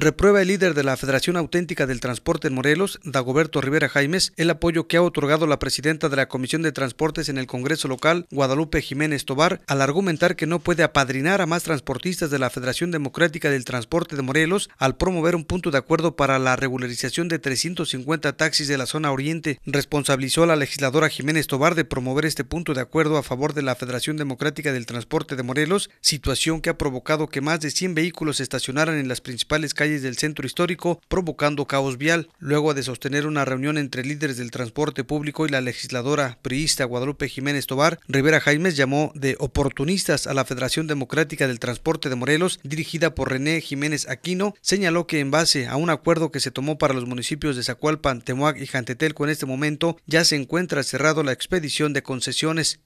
reprueba el líder de la Federación Auténtica del Transporte en Morelos, Dagoberto Rivera Jaimes, el apoyo que ha otorgado la presidenta de la Comisión de Transportes en el Congreso local, Guadalupe Jiménez Tobar, al argumentar que no puede apadrinar a más transportistas de la Federación Democrática del Transporte de Morelos al promover un punto de acuerdo para la regularización de 350 taxis de la zona oriente. Responsabilizó a la legisladora Jiménez Tobar de promover este punto de acuerdo a favor de la Federación Democrática del Transporte de Morelos, situación que ha provocado que más de 100 vehículos estacionaran en las principales calles del centro histórico, provocando caos vial, luego de sostener una reunión entre líderes del transporte público y la legisladora priista Guadalupe Jiménez Tobar, Rivera Jaimes llamó de oportunistas a la Federación Democrática del Transporte de Morelos, dirigida por René Jiménez Aquino, señaló que en base a un acuerdo que se tomó para los municipios de Zacualpan, Temuac y Jantetelco en este momento, ya se encuentra cerrado la expedición de concesiones.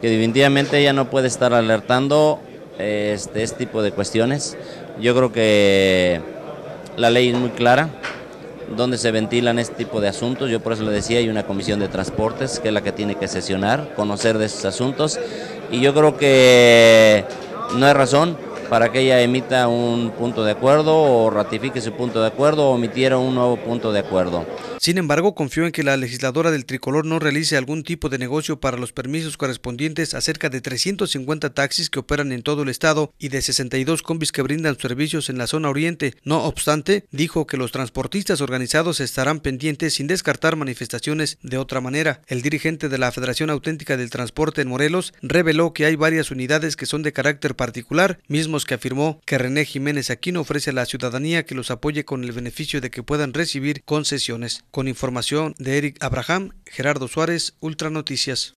Que definitivamente ya no puede estar alertando este, este tipo de cuestiones. Yo creo que la ley es muy clara donde se ventilan este tipo de asuntos. Yo por eso le decía, hay una comisión de transportes que es la que tiene que sesionar, conocer de estos asuntos. Y yo creo que no hay razón para que ella emita un punto de acuerdo o ratifique su punto de acuerdo o omitiera un nuevo punto de acuerdo. Sin embargo, confió en que la legisladora del tricolor no realice algún tipo de negocio para los permisos correspondientes a cerca de 350 taxis que operan en todo el estado y de 62 combis que brindan servicios en la zona oriente. No obstante, dijo que los transportistas organizados estarán pendientes sin descartar manifestaciones de otra manera. El dirigente de la Federación Auténtica del Transporte en Morelos reveló que hay varias unidades que son de carácter particular, mismos que afirmó que René Jiménez Aquino ofrece a la ciudadanía que los apoye con el beneficio de que puedan recibir concesiones. Con información de Eric Abraham, Gerardo Suárez, Ultra Noticias.